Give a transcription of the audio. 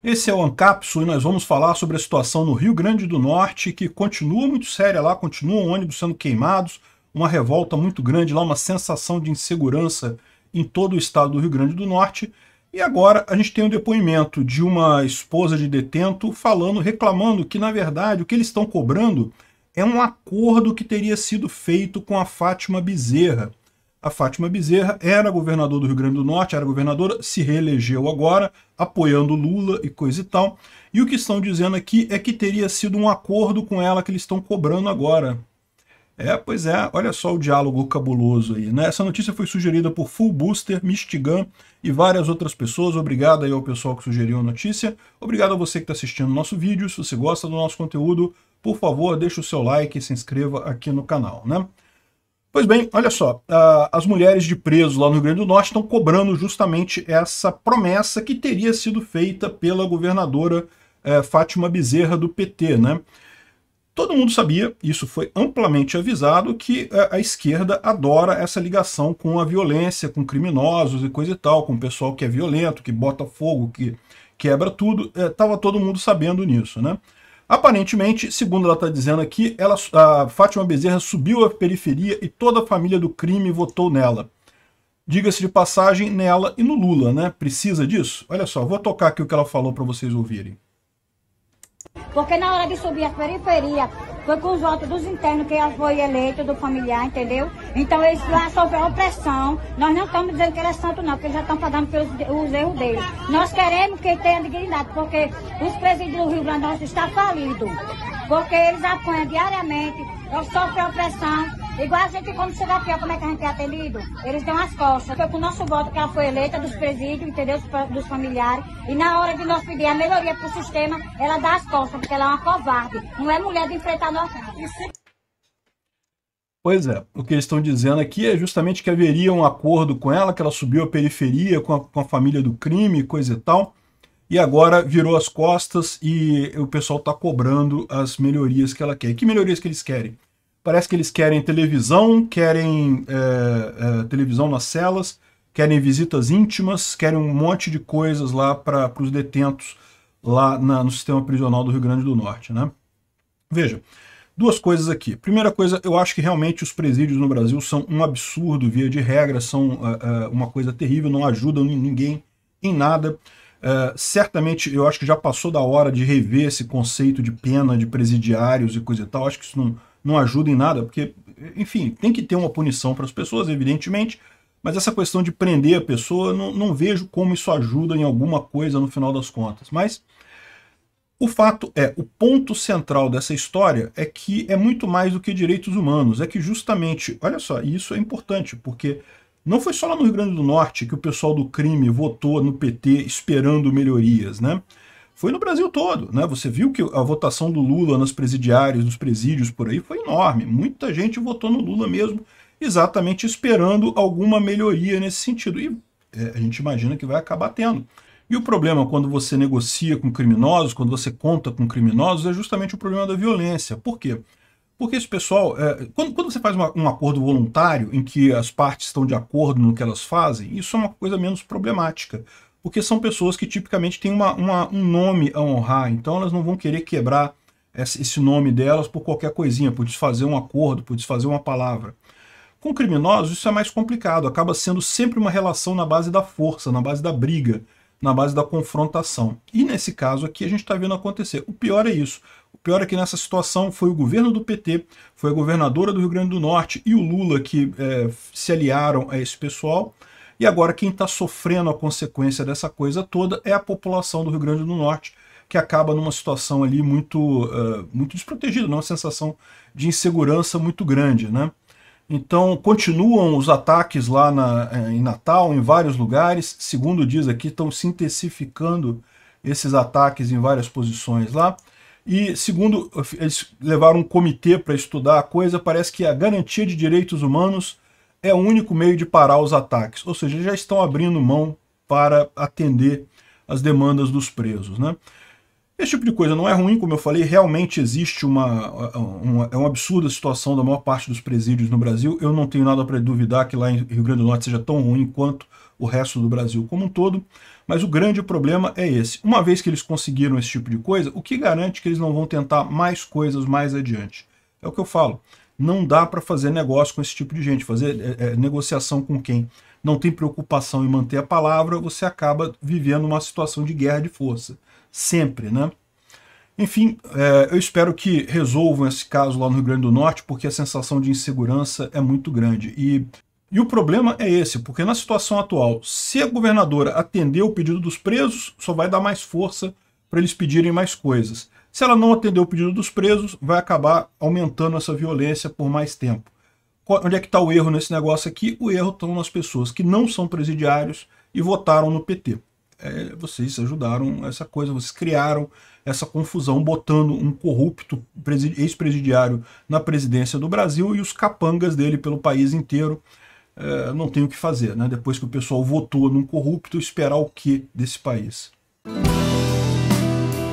Esse é o Ancapsul e nós vamos falar sobre a situação no Rio Grande do Norte, que continua muito séria lá, continuam ônibus sendo queimados, uma revolta muito grande lá, uma sensação de insegurança em todo o estado do Rio Grande do Norte. E agora a gente tem o um depoimento de uma esposa de detento falando, reclamando que, na verdade, o que eles estão cobrando é um acordo que teria sido feito com a Fátima Bezerra, a Fátima Bezerra, era governador do Rio Grande do Norte, era governadora, se reelegeu agora, apoiando Lula e coisa e tal. E o que estão dizendo aqui é que teria sido um acordo com ela que eles estão cobrando agora. É, pois é, olha só o diálogo cabuloso aí, né? Essa notícia foi sugerida por Full Booster, Mistigan e várias outras pessoas. Obrigado aí ao pessoal que sugeriu a notícia. Obrigado a você que está assistindo o nosso vídeo. Se você gosta do nosso conteúdo, por favor, deixe o seu like e se inscreva aqui no canal, né? Pois bem, olha só, as mulheres de presos lá no Rio Grande do Norte estão cobrando justamente essa promessa que teria sido feita pela governadora eh, Fátima Bezerra do PT, né? Todo mundo sabia, isso foi amplamente avisado, que eh, a esquerda adora essa ligação com a violência, com criminosos e coisa e tal, com o pessoal que é violento, que bota fogo, que quebra tudo. Estava eh, todo mundo sabendo nisso, né? Aparentemente, segundo ela está dizendo aqui, ela, a Fátima Bezerra subiu à periferia e toda a família do crime votou nela. Diga-se de passagem, nela e no Lula, né? Precisa disso? Olha só, vou tocar aqui o que ela falou para vocês ouvirem. Porque na hora de subir a periferia foi com os votos dos internos que ela foi eleito, do familiar, entendeu? Então eles lá sofrem opressão. Nós não estamos dizendo que ele é santo, não, porque eles já estão pagando pelos os erros dele. Nós queremos que ele tenha dignidade, porque os presídios do Rio Grande do Norte estão falidos. Porque eles apanham diariamente, sofrem opressão, Igual a gente, quando chega aqui, ó, como é que a gente é atendido? Eles dão as costas. Foi então, com o nosso voto que ela foi eleita, dos presídios, entendeu? Dos familiares. E na hora de nós pedir a melhoria para o sistema, ela dá as costas, porque ela é uma covarde. Não é mulher de enfrentar nós. Pois é, o que eles estão dizendo aqui é justamente que haveria um acordo com ela, que ela subiu à periferia com a, com a família do crime, coisa e tal, e agora virou as costas e o pessoal está cobrando as melhorias que ela quer. Que melhorias que eles querem? Parece que eles querem televisão, querem é, é, televisão nas celas, querem visitas íntimas, querem um monte de coisas lá para os detentos lá na, no sistema prisional do Rio Grande do Norte, né? Veja, duas coisas aqui. Primeira coisa, eu acho que realmente os presídios no Brasil são um absurdo, via de regra, são uh, uh, uma coisa terrível, não ajudam ninguém em nada. Uh, certamente, eu acho que já passou da hora de rever esse conceito de pena de presidiários e coisa e tal. Acho que isso não, não ajuda em nada, porque, enfim, tem que ter uma punição para as pessoas, evidentemente, mas essa questão de prender a pessoa, não, não vejo como isso ajuda em alguma coisa no final das contas. Mas o fato é, o ponto central dessa história é que é muito mais do que direitos humanos, é que justamente, olha só, isso é importante, porque não foi só lá no Rio Grande do Norte que o pessoal do crime votou no PT esperando melhorias, né? foi no Brasil todo. Né? Você viu que a votação do Lula nas presidiárias, nos presídios por aí, foi enorme. Muita gente votou no Lula mesmo, exatamente esperando alguma melhoria nesse sentido. E é, a gente imagina que vai acabar tendo. E o problema quando você negocia com criminosos, quando você conta com criminosos, é justamente o problema da violência. Por quê? Porque esse pessoal, é, quando, quando, você faz uma, um acordo voluntário em que as partes estão de acordo no que elas fazem, isso é uma coisa menos problemática porque são pessoas que tipicamente têm uma, uma, um nome a honrar, então elas não vão querer quebrar esse nome delas por qualquer coisinha, por desfazer um acordo, por desfazer uma palavra. Com criminosos isso é mais complicado, acaba sendo sempre uma relação na base da força, na base da briga, na base da confrontação. E nesse caso aqui a gente está vendo acontecer. O pior é isso. O pior é que nessa situação foi o governo do PT, foi a governadora do Rio Grande do Norte e o Lula que é, se aliaram a esse pessoal. E agora quem está sofrendo a consequência dessa coisa toda é a população do Rio Grande do Norte, que acaba numa situação ali muito, uh, muito desprotegida, numa sensação de insegurança muito grande. Né? Então continuam os ataques lá na, eh, em Natal, em vários lugares, segundo diz aqui, estão se intensificando esses ataques em várias posições lá. E segundo, eh, eles levaram um comitê para estudar a coisa, parece que é a garantia de direitos humanos é o único meio de parar os ataques, ou seja, já estão abrindo mão para atender as demandas dos presos. Né? Esse tipo de coisa não é ruim, como eu falei, realmente existe uma, uma, é uma absurda situação da maior parte dos presídios no Brasil, eu não tenho nada para duvidar que lá em Rio Grande do Norte seja tão ruim quanto o resto do Brasil como um todo, mas o grande problema é esse. Uma vez que eles conseguiram esse tipo de coisa, o que garante que eles não vão tentar mais coisas mais adiante? É o que eu falo não dá para fazer negócio com esse tipo de gente, fazer é, é, negociação com quem não tem preocupação em manter a palavra, você acaba vivendo uma situação de guerra de força. Sempre, né? Enfim, é, eu espero que resolvam esse caso lá no Rio Grande do Norte, porque a sensação de insegurança é muito grande. E, e o problema é esse, porque na situação atual, se a governadora atender o pedido dos presos, só vai dar mais força para eles pedirem mais coisas. Se ela não atender o pedido dos presos, vai acabar aumentando essa violência por mais tempo. Onde é que está o erro nesse negócio aqui? O erro estão nas pessoas que não são presidiários e votaram no PT. É, vocês ajudaram essa coisa, vocês criaram essa confusão botando um corrupto ex-presidiário na presidência do Brasil e os capangas dele pelo país inteiro. É, não tem o que fazer, né? Depois que o pessoal votou num corrupto, esperar o que desse país?